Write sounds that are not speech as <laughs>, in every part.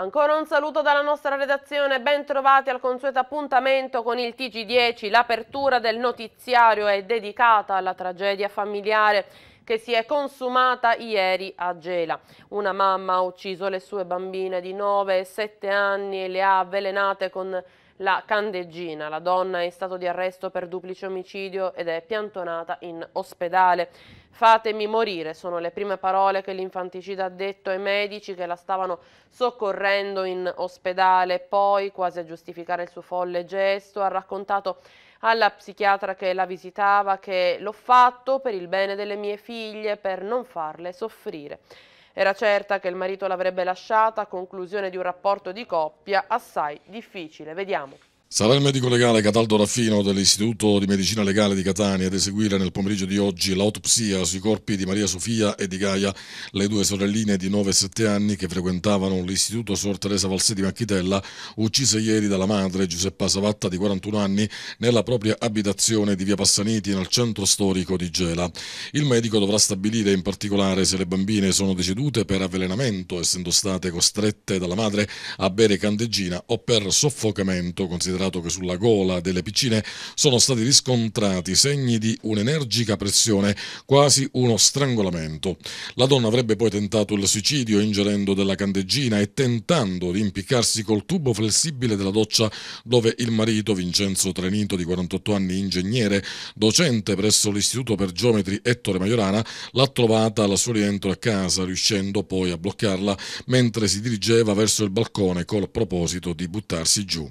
Ancora un saluto dalla nostra redazione, bentrovati al consueto appuntamento con il TG10. L'apertura del notiziario è dedicata alla tragedia familiare che si è consumata ieri a Gela. Una mamma ha ucciso le sue bambine di 9 e 7 anni e le ha avvelenate con la candeggina. La donna è in stato di arresto per duplice omicidio ed è piantonata in ospedale. Fatemi morire sono le prime parole che l'infanticida ha detto ai medici che la stavano soccorrendo in ospedale. Poi, quasi a giustificare il suo folle gesto, ha raccontato alla psichiatra che la visitava che l'ho fatto per il bene delle mie figlie, per non farle soffrire. Era certa che il marito l'avrebbe lasciata a conclusione di un rapporto di coppia assai difficile. Vediamo. Sarà il medico legale Cataldo Raffino dell'Istituto di Medicina Legale di Catania ad eseguire nel pomeriggio di oggi l'autopsia sui corpi di Maria Sofia e di Gaia, le due sorelline di 9 e 7 anni che frequentavano l'Istituto Sor Teresa Valsetti Macchitella, uccise ieri dalla madre Giuseppa Savatta di 41 anni nella propria abitazione di Via Passaniti nel centro storico di Gela. Il medico dovrà stabilire in particolare se le bambine sono decedute per avvelenamento, essendo state costrette dalla madre a bere candeggina o per soffocamento, considerato considerato che sulla gola delle piccine sono stati riscontrati segni di un'energica pressione, quasi uno strangolamento. La donna avrebbe poi tentato il suicidio ingerendo della candeggina e tentando di impiccarsi col tubo flessibile della doccia dove il marito Vincenzo Trenito di 48 anni ingegnere, docente presso l'Istituto per Geometri Ettore Majorana, l'ha trovata al suo rientro a casa, riuscendo poi a bloccarla mentre si dirigeva verso il balcone col proposito di buttarsi giù.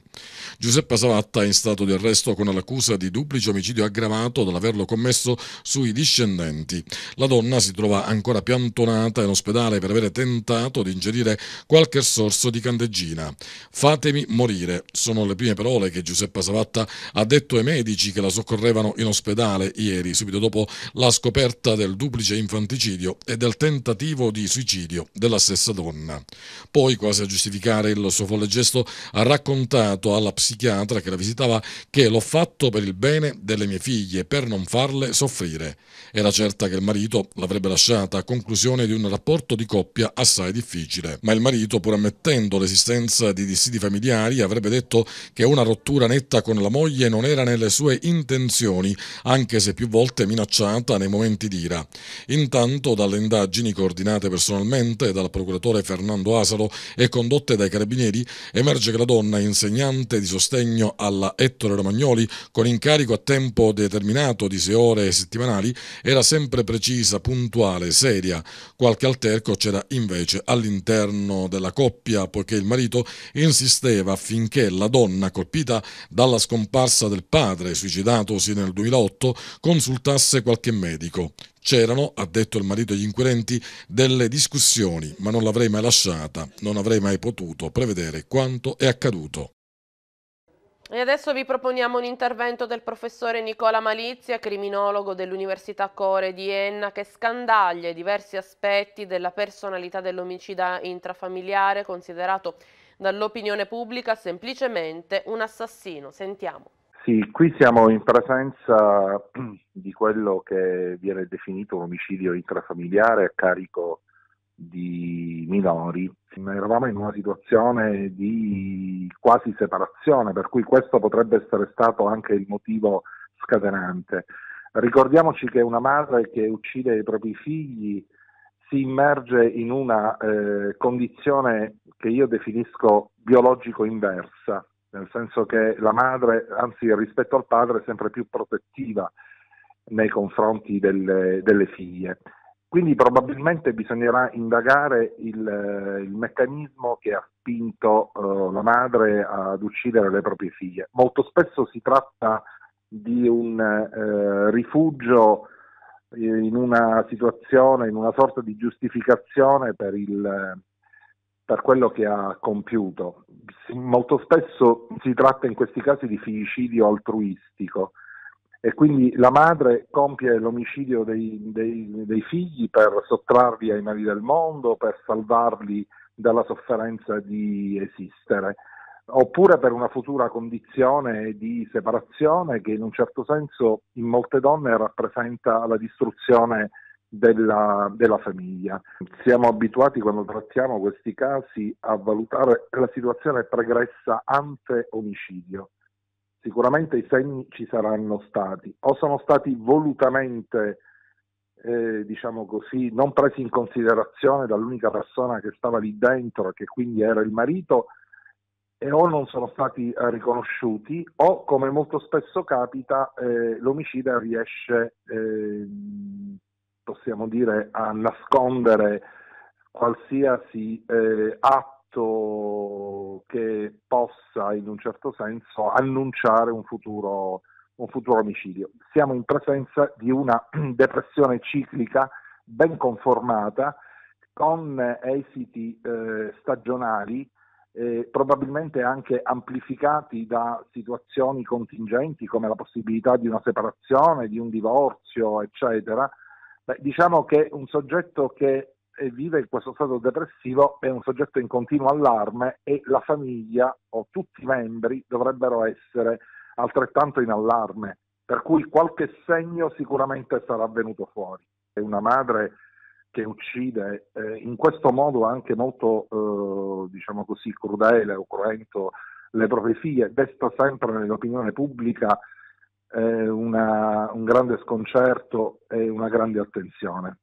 Giuseppe Giuseppe Savatta è in stato di arresto con l'accusa di duplice omicidio aggravato dall'averlo commesso sui discendenti. La donna si trova ancora piantonata in ospedale per avere tentato di ingerire qualche sorso di candeggina. Fatemi morire, sono le prime parole che Giuseppe Savatta ha detto ai medici che la soccorrevano in ospedale ieri, subito dopo la scoperta del duplice infanticidio e del tentativo di suicidio della stessa donna. Poi, quasi a giustificare il suo folle gesto, ha raccontato alla psichiatra psichiatra che la visitava che l'ho fatto per il bene delle mie figlie, per non farle soffrire. Era certa che il marito l'avrebbe lasciata a conclusione di un rapporto di coppia assai difficile. Ma il marito, pur ammettendo l'esistenza di dissidi familiari, avrebbe detto che una rottura netta con la moglie non era nelle sue intenzioni, anche se più volte minacciata nei momenti di ira. Intanto, dalle indagini coordinate personalmente dal procuratore Fernando Asaro e condotte dai carabinieri, emerge che la donna, insegnante di sostegno, assegno alla Ettore Romagnoli con incarico a tempo determinato di sei ore settimanali era sempre precisa, puntuale, seria. Qualche alterco c'era invece all'interno della coppia poiché il marito insisteva affinché la donna colpita dalla scomparsa del padre, suicidatosi nel 2008, consultasse qualche medico. C'erano, ha detto il marito agli inquirenti, delle discussioni, ma non l'avrei mai lasciata, non avrei mai potuto prevedere quanto è accaduto. E adesso vi proponiamo un intervento del professore Nicola Malizia, criminologo dell'Università Core di Enna, che scandaglia i diversi aspetti della personalità dell'omicida intrafamiliare, considerato dall'opinione pubblica semplicemente un assassino. Sentiamo. Sì, qui siamo in presenza di quello che viene definito un omicidio intrafamiliare a carico di minori, eravamo in una situazione di quasi separazione, per cui questo potrebbe essere stato anche il motivo scatenante. Ricordiamoci che una madre che uccide i propri figli si immerge in una eh, condizione che io definisco biologico inversa, nel senso che la madre, anzi rispetto al padre, è sempre più protettiva nei confronti delle, delle figlie. Quindi probabilmente bisognerà indagare il, eh, il meccanismo che ha spinto eh, la madre ad uccidere le proprie figlie. Molto spesso si tratta di un eh, rifugio eh, in una situazione, in una sorta di giustificazione per, il, per quello che ha compiuto. Si, molto spesso si tratta in questi casi di fiducidio altruistico e quindi la madre compie l'omicidio dei, dei, dei figli per sottrarli ai mali del mondo, per salvarli dalla sofferenza di esistere, oppure per una futura condizione di separazione che in un certo senso in molte donne rappresenta la distruzione della, della, famiglia. Siamo abituati quando trattiamo questi casi a valutare la situazione pregressa ante omicidio sicuramente i segni ci saranno stati, o sono stati volutamente, eh, diciamo così, non presi in considerazione dall'unica persona che stava lì dentro, che quindi era il marito, e o non sono stati eh, riconosciuti, o come molto spesso capita, eh, l'omicida riesce, eh, possiamo dire, a nascondere qualsiasi eh, atto che possa in un certo senso annunciare un futuro, un futuro omicidio. Siamo in presenza di una <clears throat> depressione ciclica ben conformata con esiti eh, stagionali eh, probabilmente anche amplificati da situazioni contingenti come la possibilità di una separazione, di un divorzio, eccetera, Beh, diciamo che un soggetto che e vive in questo stato depressivo è un soggetto in continuo allarme e la famiglia o tutti i membri dovrebbero essere altrettanto in allarme, per cui qualche segno sicuramente sarà venuto fuori. È una madre che uccide eh, in questo modo anche molto, eh, diciamo così, crudele o cruento le proprie figlie, desta sempre nell'opinione pubblica eh, una, un grande sconcerto e una grande attenzione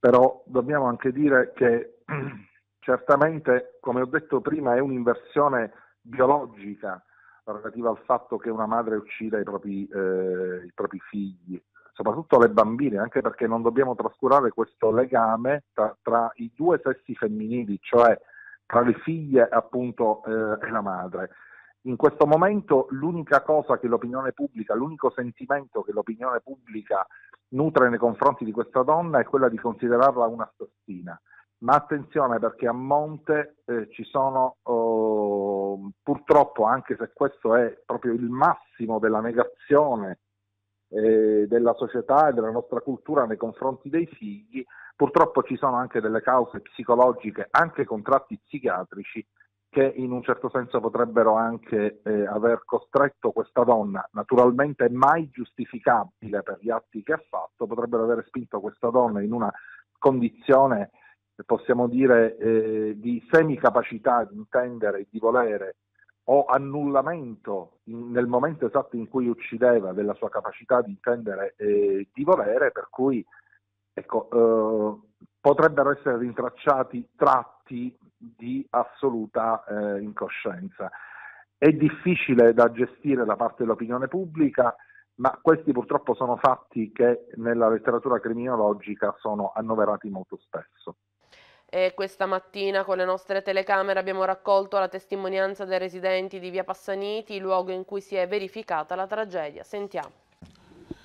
però dobbiamo anche dire che <clears throat> certamente, come ho detto prima, è un'inversione biologica relativa al fatto che una madre uccida i propri, eh, i propri figli, soprattutto le bambine, anche perché non dobbiamo trascurare questo legame tra, tra i due sessi femminili, cioè tra le figlie appunto eh, e la madre. In questo momento l'unica cosa che l'opinione pubblica, l'unico sentimento che l'opinione pubblica nutre nei confronti di questa donna è quella di considerarla un'assassina. Ma attenzione perché a monte eh, ci sono oh, purtroppo, anche se questo è proprio il massimo della negazione eh, della società e della nostra cultura nei confronti dei figli, purtroppo ci sono anche delle cause psicologiche, anche contratti psichiatrici che in un certo senso potrebbero anche eh, aver costretto questa donna, naturalmente mai giustificabile per gli atti che ha fatto, potrebbero aver spinto questa donna in una condizione, possiamo dire, eh, di semicapacità di intendere e di volere o annullamento in, nel momento esatto in cui uccideva della sua capacità di intendere e di volere, per cui ecco, eh, potrebbero essere rintracciati tratti di assoluta eh, incoscienza. È difficile da gestire da parte dell'opinione pubblica, ma questi purtroppo sono fatti che nella letteratura criminologica sono annoverati molto spesso. E questa mattina con le nostre telecamere abbiamo raccolto la testimonianza dei residenti di Via Passaniti, luogo in cui si è verificata la tragedia. Sentiamo.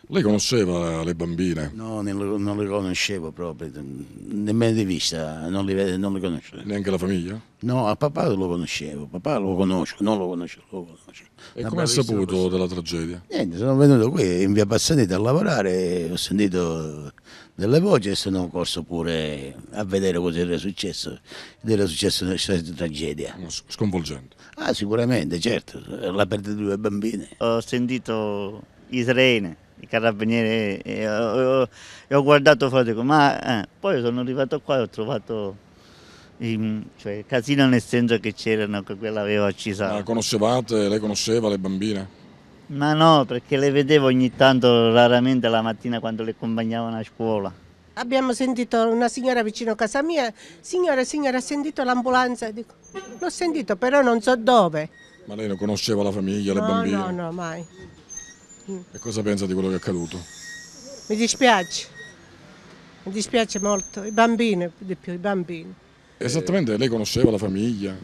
Lei conosceva le bambine? No, non le conoscevo proprio, nemmeno di vista, non le, non le conoscevo. Neanche la famiglia? No, a papà lo conoscevo, papà lo conosco, non lo conoscevo, lo conosco. E come ha saputo della tragedia? Niente, sono venuto qui in via Bassanita a lavorare, ho sentito delle voci e sono corso pure a vedere cosa era successo, era successa una tragedia. Sconvolgente. Ah, sicuramente, certo, la perdita di due bambine. Ho sentito i treni i carabinieri e ho, ho, ho guardato fuori, dico, ma eh. poi sono arrivato qua e ho trovato cioè, il cioè, casino nel senso che c'erano, che quella aveva acceso. La conoscevate, lei conosceva le bambine? Ma no, perché le vedevo ogni tanto, raramente la mattina quando le accompagnavano a scuola. Abbiamo sentito una signora vicino a casa mia, signora, signora, ha sentito l'ambulanza? Dico, l'ho sentito, però non so dove. Ma lei non conosceva la famiglia, no, le bambine? No, no, mai. E cosa pensa di quello che è accaduto? Mi dispiace, mi dispiace molto, i bambini di più, i bambini. Esattamente, lei conosceva la famiglia?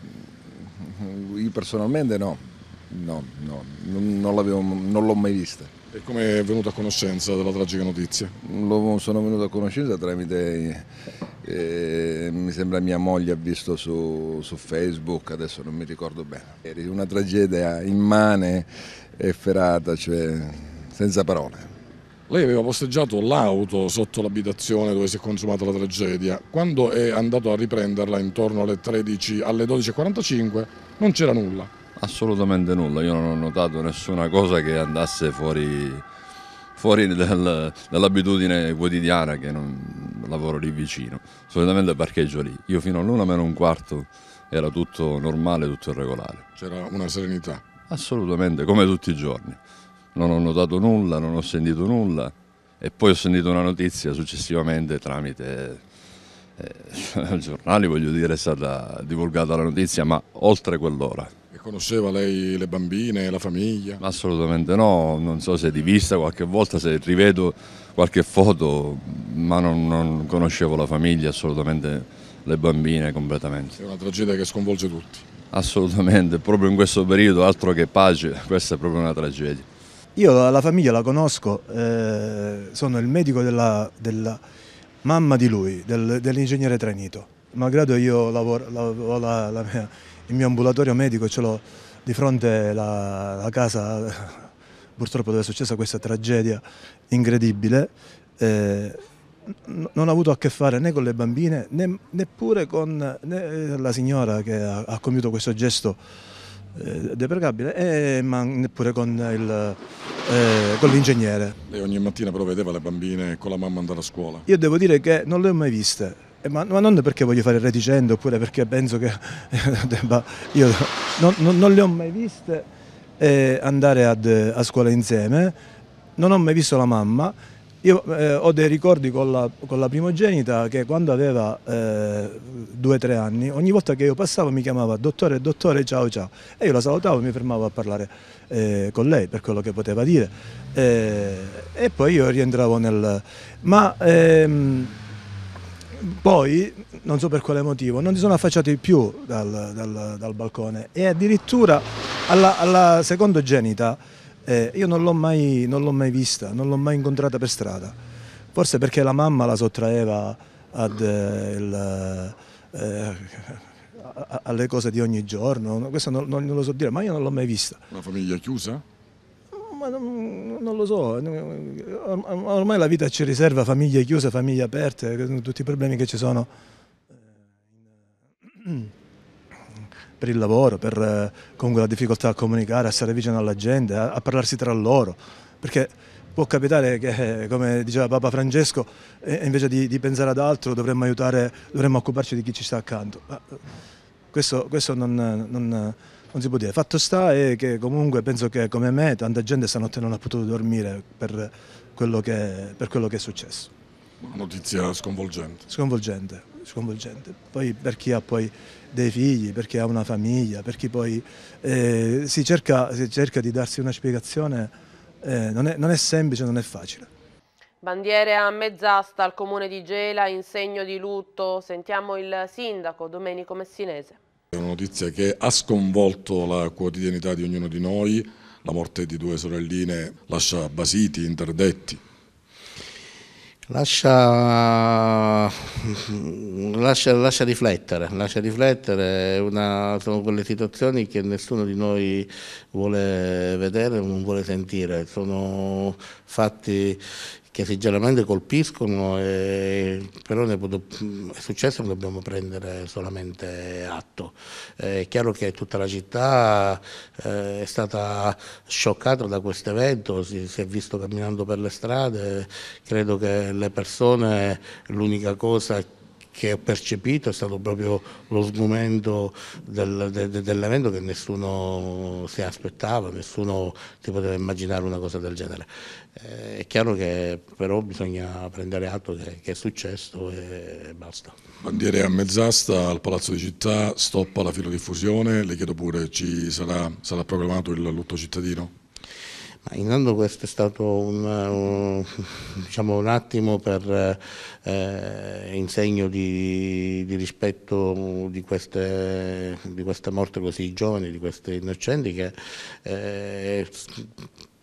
Io personalmente no, no, no non, l'ho mai vista. E come è venuto a conoscenza della tragica notizia? Lo sono venuto a conoscenza tramite, eh, mi sembra mia moglie ha visto su, su Facebook, adesso non mi ricordo bene. Era una tragedia immane efferata, cioè senza parole. Lei aveva posteggiato l'auto sotto l'abitazione dove si è consumata la tragedia. Quando è andato a riprenderla intorno alle, 13, alle 12.45 non c'era nulla. Assolutamente nulla, io non ho notato nessuna cosa che andasse fuori, fuori del, dall'abitudine quotidiana che non lavoro lì vicino. Solitamente parcheggio lì. Io fino all'una meno un quarto era tutto normale, tutto regolare. C'era una serenità. Assolutamente, come tutti i giorni. Non ho notato nulla, non ho sentito nulla e poi ho sentito una notizia successivamente tramite eh, <laughs> giornali, voglio dire, è stata divulgata la notizia, ma oltre quell'ora. E conosceva lei le bambine, la famiglia? Assolutamente no, non so se di vista qualche volta, se rivedo qualche foto, ma non, non conoscevo la famiglia, assolutamente le bambine completamente. È una tragedia che sconvolge tutti. Assolutamente, proprio in questo periodo altro che pace, questa è proprio una tragedia. Io la, la famiglia la conosco, eh, sono il medico della, della mamma di lui, del, dell'ingegnere Trenito. Malgrado io lavoro, lavoro la, la mia, il mio ambulatorio medico ce l'ho di fronte alla casa <laughs> purtroppo dove è successa questa tragedia incredibile, eh, non ha avuto a che fare né con le bambine né, neppure con né eh, la signora che ha, ha compiuto questo gesto eh, deprecabile, eh, ma neppure con, eh, l'ingegnere. Eh, Lei ogni mattina però vedeva le bambine con la mamma andare a scuola? Io devo dire che non le ho mai viste. Eh, ma, ma non perché voglio fare il reticente oppure perché penso che <laughs> debba, io non, non, non, le ho mai viste andare ad, a scuola insieme, non ho mai visto la mamma, io eh, ho dei ricordi con la, con la, primogenita che quando aveva eh, due o tre anni, ogni volta che io passavo mi chiamava dottore, dottore, ciao, ciao. E io la salutavo e mi fermavo a parlare eh, con lei per quello che poteva dire. Eh, e poi io rientravo nel... Ma ehm, poi, non so per quale motivo, non si sono affacciati più dal, dal, dal balcone e addirittura alla, alla secondogenita eh, io non l'ho mai, mai, vista, non l'ho mai incontrata per strada, forse perché la mamma la sottraeva ad, eh, il, eh, alle cose di ogni giorno, questo non, non, lo so dire, ma io non l'ho mai vista. Una famiglia chiusa? Ma non, non, lo so, ormai la vita ci riserva famiglie chiuse, famiglie aperte, tutti i problemi che ci sono. Eh, per il lavoro, per eh, comunque la difficoltà a comunicare, a stare vicino alla gente, a, a parlarsi tra loro, perché può capitare che, eh, come diceva Papa Francesco, eh, invece di, di pensare ad altro dovremmo aiutare, dovremmo occuparci di chi ci sta accanto. Ma questo, questo non, non, non, si può dire. Fatto sta è che comunque penso che come me tanta gente stanotte non ha potuto dormire per quello che, per quello che è successo. Una notizia sconvolgente. Sconvolgente, sconvolgente. Poi per chi ha poi dei figli, perché ha una famiglia, per chi poi eh, si, cerca, si, cerca, di darsi una spiegazione, eh, non, è, non è semplice, non è facile. Bandiere a mezz'asta al comune di Gela in segno di lutto, sentiamo il sindaco Domenico Messinese. È una notizia che ha sconvolto la quotidianità di ognuno di noi, la morte di due sorelline lascia basiti, interdetti, Lascia, lascia, lascia, riflettere, lascia riflettere una, sono quelle situazioni che nessuno di noi vuole vedere o non vuole sentire, sono fatti che sinceramente colpiscono, e, però è successo e ne dobbiamo prendere solamente atto. Eh, è chiaro che tutta la città eh, è stata scioccata da questo evento, si, si è visto camminando per le strade, credo che le persone l'unica cosa che ho percepito è stato proprio lo sgomento del, de, de, dell'evento che nessuno si aspettava, nessuno si poteva immaginare una cosa del genere. Eh, è chiaro che però bisogna prendere atto che, che è successo e basta. Bandiere a mezz'asta al Palazzo di Città, stoppa la filodiffusione, le chiedo pure, ci sarà, sarà proclamato il lutto cittadino? Ma intanto questo è stato un, un, diciamo un attimo per, eh, in segno di, di rispetto di queste, di queste, morte così giovane, di queste innocenti che eh,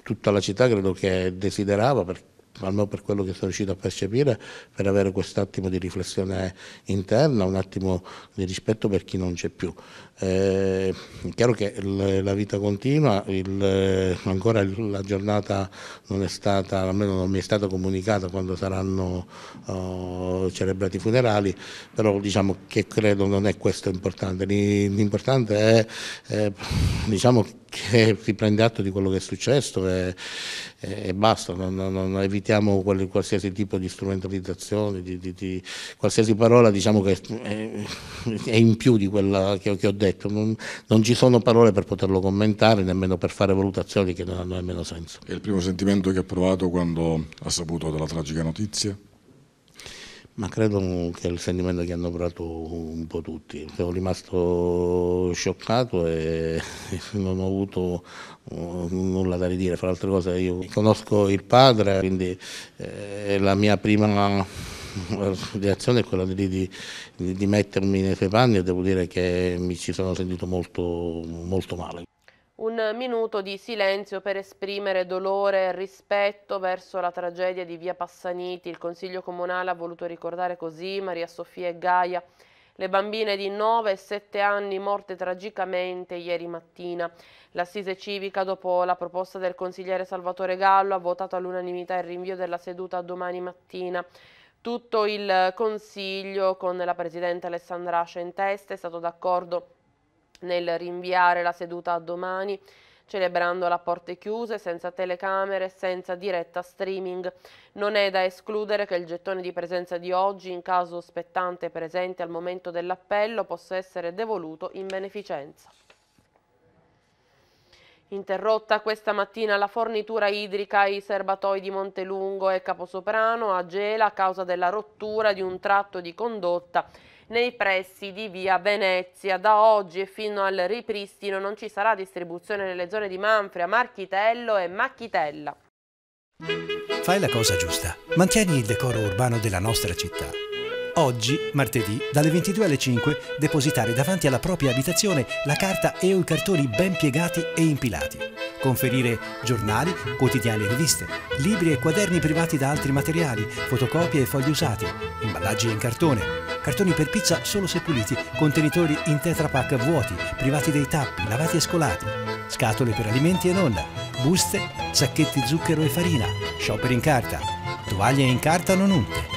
tutta la città credo che desiderava per almeno per quello che sono riuscito a percepire, per avere quest'attimo di riflessione interna, un attimo di rispetto per chi non c'è più. Eh, è chiaro che il, la vita continua, il, ancora il, la giornata non è stata, almeno non mi è stata comunicata quando saranno oh, celebrati i funerali, però diciamo che credo non è questo importante, l'importante è eh, diciamo che si prende atto di quello che è successo e, eh, e basta, non, non, non evitiamo qualsiasi tipo di strumentalizzazione, di, di, di qualsiasi parola diciamo che è, è, in più di quella che, che ho detto, non, non, ci sono parole per poterlo commentare, nemmeno per fare valutazioni che non hanno nemmeno senso. È il primo sentimento che ha provato quando ha saputo della tragica notizia? ma credo che è il sentimento che hanno provato un po' tutti. Sono rimasto scioccato e <laughs> non ho avuto eh, nulla da ridire, fra altre cose io conosco il padre, quindi eh, la mia prima eh, reazione è quella di, di, di mettermi nei suoi panni e devo dire che mi ci sono sentito molto, molto male un minuto di silenzio per esprimere dolore e rispetto verso la tragedia di via Passaniti. Il Consiglio Comunale ha voluto ricordare così Maria Sofia e Gaia, le bambine di 9 e 7 anni morte tragicamente ieri mattina. L'assise civica, dopo la proposta del consigliere Salvatore Gallo, ha votato all'unanimità il rinvio della seduta a domani mattina. Tutto il Consiglio, con la Presidente Alessandra Ascia in testa, è stato d'accordo nel rinviare la seduta a domani celebrandola a porte chiuse, senza telecamere, senza diretta streaming. Non è da escludere che il gettone di presenza di oggi, in caso spettante presente al momento dell'appello, possa essere devoluto in beneficenza. Interrotta questa mattina la fornitura idrica ai serbatoi di Montelungo e Caposoprano a Gela a causa della rottura di un tratto di condotta nei pressi di via Venezia. Da oggi e fino al ripristino non ci sarà distribuzione nelle zone di Manfria, Marchitello e Macchitella. Fai la cosa giusta, mantieni il decoro urbano della nostra città Oggi, martedì, dalle 22 alle 5, depositare davanti alla propria abitazione la carta e o i cartoni ben piegati e impilati. Conferire giornali, quotidiani e riviste, libri e quaderni privati da altri materiali, fotocopie e fogli usati, imballaggi in cartone, cartoni per pizza solo se puliti, contenitori in tetrapack vuoti, privati dei tappi, lavati e scolati, scatole per alimenti e non, buste, sacchetti zucchero e farina, shopper in carta, tovaglie in carta non unte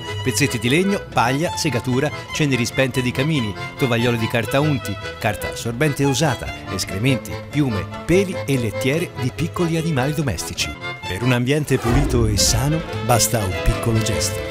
pezzetti di legno, paglia, segatura, ceneri spente di camini, tovaglioli di carta unti, carta assorbente usata, escrementi, piume, peli e lettiere di piccoli animali domestici. Per un ambiente pulito e sano basta un piccolo gesto.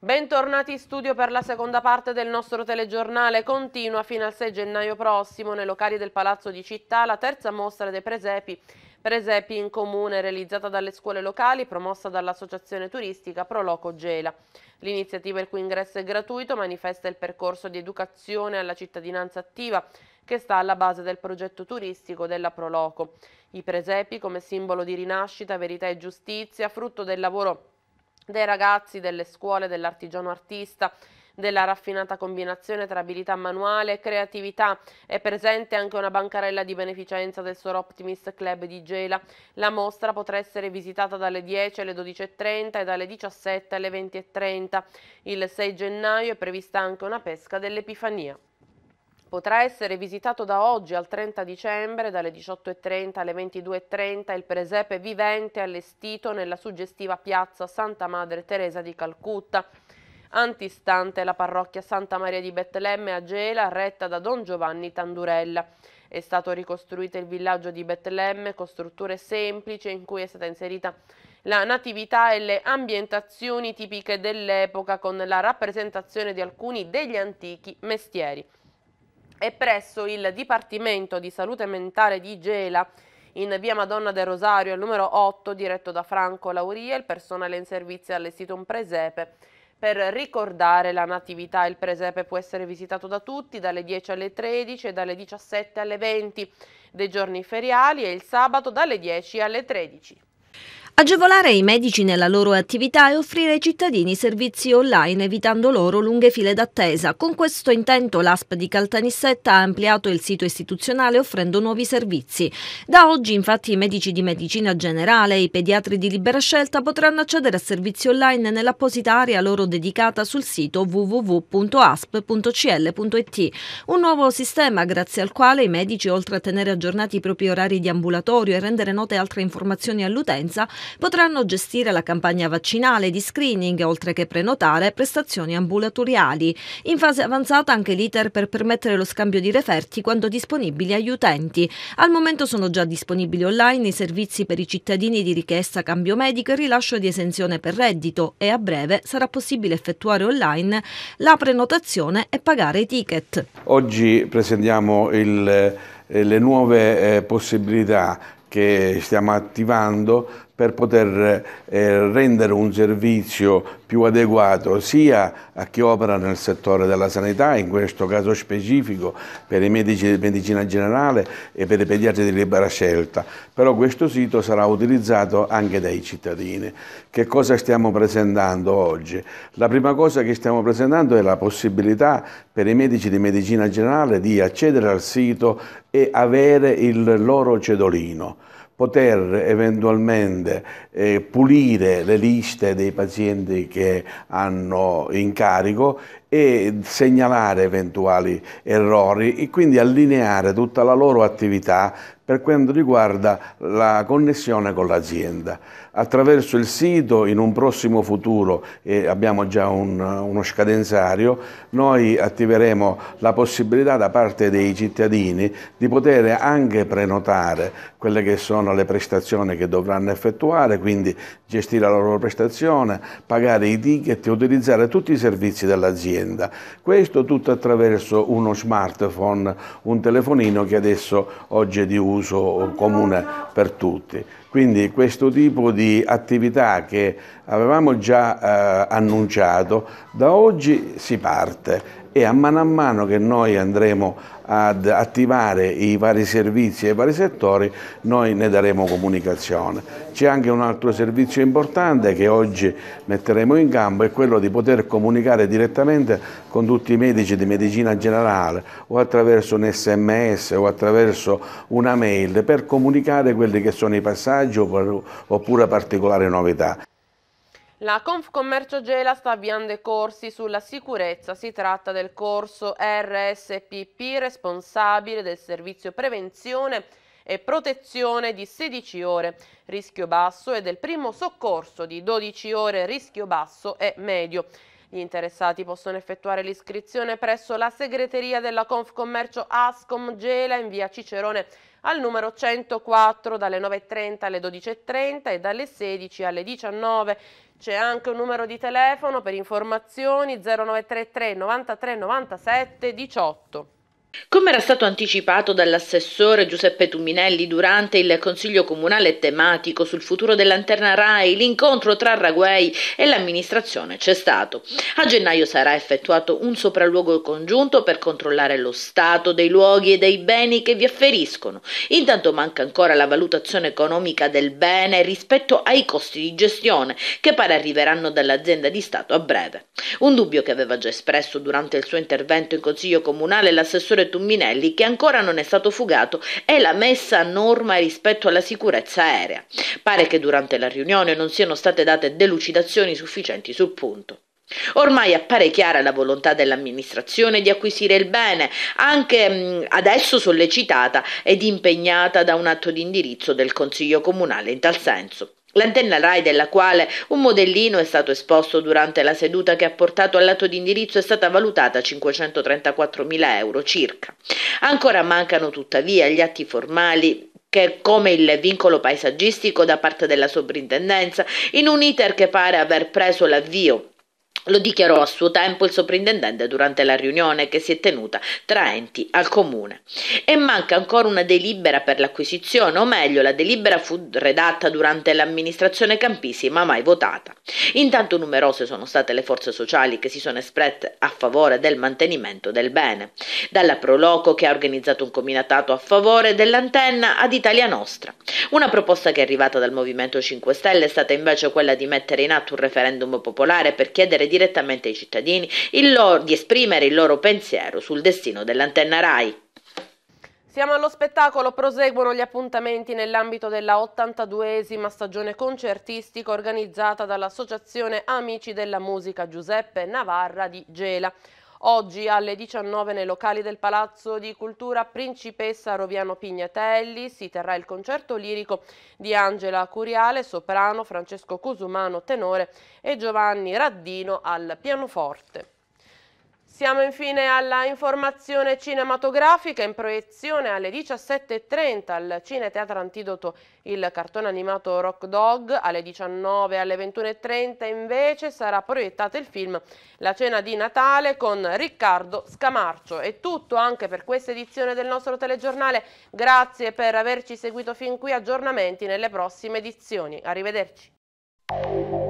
Bentornati in studio per la seconda parte del nostro telegiornale. Continua fino al 6 gennaio prossimo nei locali del Palazzo di Città la terza mostra dei presepi Presepi in comune realizzata dalle scuole locali, promossa dall'associazione turistica Proloco Gela. L'iniziativa, il cui ingresso è gratuito, manifesta il percorso di educazione alla cittadinanza attiva che sta alla base del progetto turistico della Proloco. I presepi come simbolo di rinascita, verità e giustizia, frutto del lavoro dei ragazzi, delle scuole, dell'artigiano artista della raffinata combinazione tra abilità manuale e creatività. È presente anche una bancarella di beneficenza del Sor Optimist Club di Gela. La mostra potrà essere visitata dalle 10 alle 12.30 e dalle 17 alle 20.30. Il 6 gennaio è prevista anche una pesca dell'Epifania. Potrà essere visitato da oggi al 30 dicembre dalle 18.30 alle 22.30 il presepe vivente allestito nella suggestiva piazza Santa Madre Teresa di Calcutta antistante la parrocchia Santa Maria di Betlemme a Gela, retta da Don Giovanni Tandurella. È stato ricostruito il villaggio di Betlemme con strutture semplici in cui è stata inserita la natività e le ambientazioni tipiche dell'epoca con la rappresentazione di alcuni degli antichi mestieri. E presso il Dipartimento di Salute Mentale di Gela, in via Madonna del Rosario al numero 8, diretto da Franco Lauria, il personale in servizio all'estito un presepe per ricordare la Natività. Il presepe può essere visitato da tutti dalle 10 alle 13 e dalle 17 alle 20 dei giorni feriali e il sabato dalle 10 alle 13. Agevolare i medici nella loro attività e offrire ai cittadini servizi online evitando loro lunghe file d'attesa. Con questo intento l'ASP di Caltanissetta ha ampliato il sito istituzionale offrendo nuovi servizi. Da oggi infatti i medici di medicina generale e i pediatri di libera scelta potranno accedere a servizi online nell'apposita area loro dedicata sul sito www.asp.cl.it. Un nuovo sistema grazie al quale i medici oltre a tenere aggiornati i propri orari di ambulatorio e rendere note altre informazioni all'utenza potranno gestire la campagna vaccinale di screening, oltre che prenotare prestazioni ambulatoriali. In fase avanzata anche l'iter per permettere lo scambio di referti quando disponibili agli utenti. Al momento sono già disponibili online i servizi per i cittadini di richiesta cambio medico e rilascio di esenzione per reddito e a breve sarà possibile effettuare online la prenotazione e pagare i ticket. Oggi presentiamo il, eh, le nuove eh, possibilità che stiamo attivando per poter eh, rendere un servizio più adeguato sia a chi opera nel settore della sanità, in questo caso specifico per i medici di medicina generale e per i pediatri di libera scelta, però questo sito sarà utilizzato anche dai cittadini. Che cosa stiamo presentando oggi? La prima cosa che stiamo presentando è la possibilità per i medici di medicina generale di accedere al sito e avere il loro cedolino poter eventualmente eh, pulire le liste dei pazienti che hanno in carico e segnalare eventuali errori e quindi allineare tutta la loro attività per quanto riguarda la connessione con l'azienda. Attraverso il sito, in un prossimo futuro, e abbiamo già un, uno scadenzario, noi attiveremo la possibilità da parte dei cittadini di poter anche prenotare quelle che sono le prestazioni che dovranno effettuare, quindi gestire la loro prestazione, pagare i ticket e utilizzare tutti i servizi dell'azienda azienda. Questo tutto attraverso uno smartphone, un telefonino che adesso oggi è di uso comune per tutti. Quindi questo tipo di attività che avevamo già eh, annunciato, da oggi si parte e a mano a mano che noi andremo a ad attivare i vari servizi e i vari settori, noi ne daremo comunicazione. C'è anche un altro servizio importante che oggi metteremo in campo, è quello di poter comunicare direttamente con tutti i medici di medicina generale o attraverso un sms o attraverso una mail per comunicare quelli che sono i passaggi oppure particolari novità. La Confcommercio Gela sta avviando i corsi sulla sicurezza, si tratta del corso RSPP responsabile del servizio prevenzione e protezione di 16 ore rischio basso e del primo soccorso di 12 ore rischio basso e medio. Gli interessati possono effettuare l'iscrizione presso la segreteria della Confcommercio Ascom Gela in via Cicerone al numero 104 dalle 9.30 alle 12.30 e dalle 16 alle 19. C'è anche un numero di telefono per informazioni 0933 93 97 18. Come era stato anticipato dall'assessore Giuseppe Tuminelli durante il Consiglio Comunale tematico sul futuro dell'anterna RAI, l'incontro tra Raguei e l'amministrazione c'è stato. A gennaio sarà effettuato un sopralluogo congiunto per controllare lo stato dei luoghi e dei beni che vi afferiscono. Intanto manca ancora la valutazione economica del bene rispetto ai costi di gestione che pare arriveranno dall'azienda di Stato a breve. Un dubbio che aveva già espresso durante il suo intervento in Consiglio Comunale l'assessore senatore Tumminelli che ancora non è stato fugato è la messa a norma rispetto alla sicurezza aerea. Pare che durante la riunione non siano state date delucidazioni sufficienti sul punto. Ormai appare chiara la volontà dell'amministrazione di acquisire il bene, anche mm, adesso sollecitata ed impegnata da un atto di indirizzo del Consiglio Comunale in tal senso. L'antenna RAI della quale un modellino è stato esposto durante la seduta che ha portato all'atto di indirizzo è stata valutata a 534.000 euro circa. Ancora mancano tuttavia gli atti formali che come il vincolo paesaggistico da parte della sovrintendenza, in un iter che pare aver preso l'avvio lo dichiarò a suo tempo il soprintendente durante la riunione che si è tenuta tra enti al comune. E manca ancora una delibera per l'acquisizione, o meglio, la delibera fu redatta durante l'amministrazione Campisi, ma mai votata. Intanto numerose sono state le forze sociali che si sono espresse a favore del mantenimento del bene, dalla Proloco che ha organizzato un comitato a favore dell'antenna ad Italia Nostra. Una proposta che è arrivata dal Movimento 5 Stelle è stata invece quella di mettere in atto un referendum popolare per chiedere di direttamente ai cittadini loro, di esprimere il loro pensiero sul destino dell'antenna RAI. Siamo allo spettacolo, proseguono gli appuntamenti nell'ambito della 82esima stagione concertistica organizzata dall'Associazione Amici della Musica Giuseppe Navarra di Gela. Oggi alle 19 nei locali del Palazzo di Cultura Principessa Roviano Pignatelli si terrà il concerto lirico di Angela Curiale, soprano, Francesco Cusumano, tenore e Giovanni Raddino al pianoforte. Siamo infine alla informazione cinematografica in proiezione alle 17.30 al Cine Teatro Antidoto il cartone animato Rock Dog, alle 19.00 e alle 21.30 invece sarà proiettato il film La cena di Natale con Riccardo Scamarcio. È tutto anche per questa edizione del nostro telegiornale, grazie per averci seguito fin qui, aggiornamenti nelle prossime edizioni. Arrivederci.